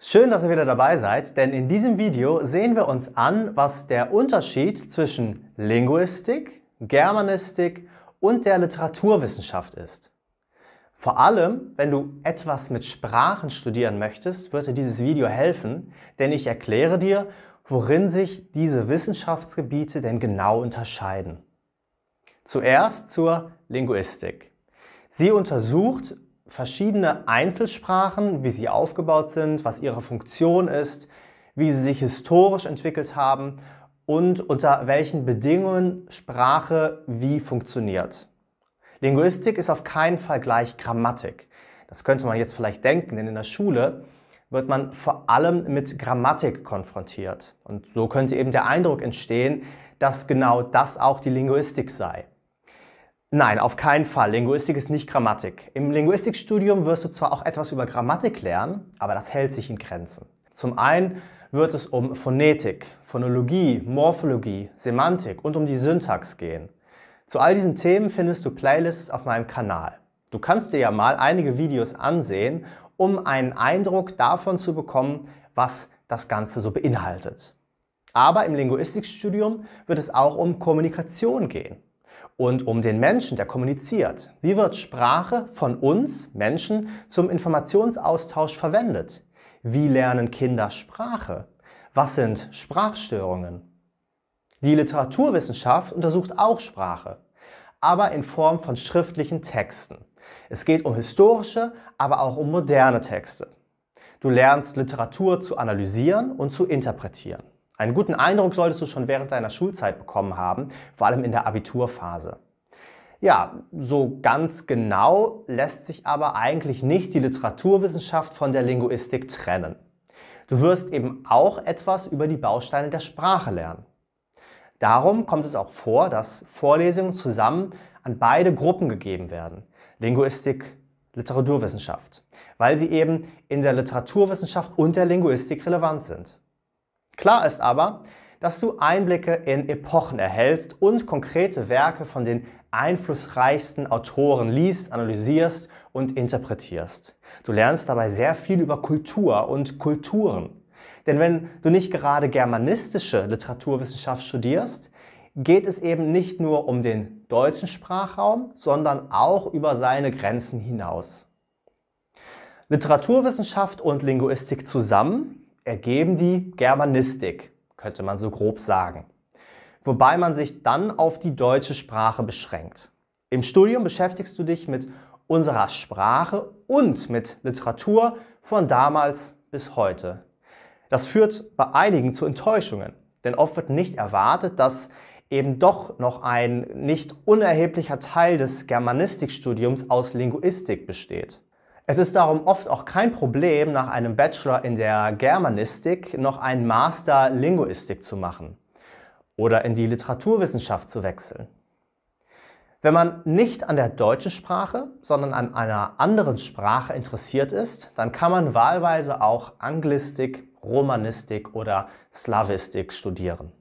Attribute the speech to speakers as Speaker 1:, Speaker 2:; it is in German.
Speaker 1: Schön, dass ihr wieder dabei seid, denn in diesem Video sehen wir uns an, was der Unterschied zwischen Linguistik, Germanistik und der Literaturwissenschaft ist. Vor allem, wenn du etwas mit Sprachen studieren möchtest, wird dir dieses Video helfen, denn ich erkläre dir, worin sich diese Wissenschaftsgebiete denn genau unterscheiden. Zuerst zur Linguistik. Sie untersucht, verschiedene Einzelsprachen, wie sie aufgebaut sind, was ihre Funktion ist, wie sie sich historisch entwickelt haben und unter welchen Bedingungen Sprache wie funktioniert. Linguistik ist auf keinen Fall gleich Grammatik. Das könnte man jetzt vielleicht denken, denn in der Schule wird man vor allem mit Grammatik konfrontiert. Und so könnte eben der Eindruck entstehen, dass genau das auch die Linguistik sei. Nein, auf keinen Fall. Linguistik ist nicht Grammatik. Im Linguistikstudium wirst du zwar auch etwas über Grammatik lernen, aber das hält sich in Grenzen. Zum einen wird es um Phonetik, Phonologie, Morphologie, Semantik und um die Syntax gehen. Zu all diesen Themen findest du Playlists auf meinem Kanal. Du kannst dir ja mal einige Videos ansehen, um einen Eindruck davon zu bekommen, was das Ganze so beinhaltet. Aber im Linguistikstudium wird es auch um Kommunikation gehen und um den Menschen, der kommuniziert. Wie wird Sprache von uns Menschen zum Informationsaustausch verwendet? Wie lernen Kinder Sprache? Was sind Sprachstörungen? Die Literaturwissenschaft untersucht auch Sprache, aber in Form von schriftlichen Texten. Es geht um historische, aber auch um moderne Texte. Du lernst Literatur zu analysieren und zu interpretieren. Einen guten Eindruck solltest du schon während deiner Schulzeit bekommen haben, vor allem in der Abiturphase. Ja, so ganz genau lässt sich aber eigentlich nicht die Literaturwissenschaft von der Linguistik trennen. Du wirst eben auch etwas über die Bausteine der Sprache lernen. Darum kommt es auch vor, dass Vorlesungen zusammen an beide Gruppen gegeben werden. Linguistik, Literaturwissenschaft. Weil sie eben in der Literaturwissenschaft und der Linguistik relevant sind. Klar ist aber, dass du Einblicke in Epochen erhältst und konkrete Werke von den einflussreichsten Autoren liest, analysierst und interpretierst. Du lernst dabei sehr viel über Kultur und Kulturen. Denn wenn du nicht gerade germanistische Literaturwissenschaft studierst, geht es eben nicht nur um den deutschen Sprachraum, sondern auch über seine Grenzen hinaus. Literaturwissenschaft und Linguistik zusammen ergeben die Germanistik, könnte man so grob sagen. Wobei man sich dann auf die deutsche Sprache beschränkt. Im Studium beschäftigst du dich mit unserer Sprache und mit Literatur von damals bis heute. Das führt bei einigen zu Enttäuschungen, denn oft wird nicht erwartet, dass eben doch noch ein nicht unerheblicher Teil des Germanistikstudiums aus Linguistik besteht. Es ist darum oft auch kein Problem, nach einem Bachelor in der Germanistik noch einen Master Linguistik zu machen oder in die Literaturwissenschaft zu wechseln. Wenn man nicht an der deutschen Sprache, sondern an einer anderen Sprache interessiert ist, dann kann man wahlweise auch Anglistik, Romanistik oder Slavistik studieren.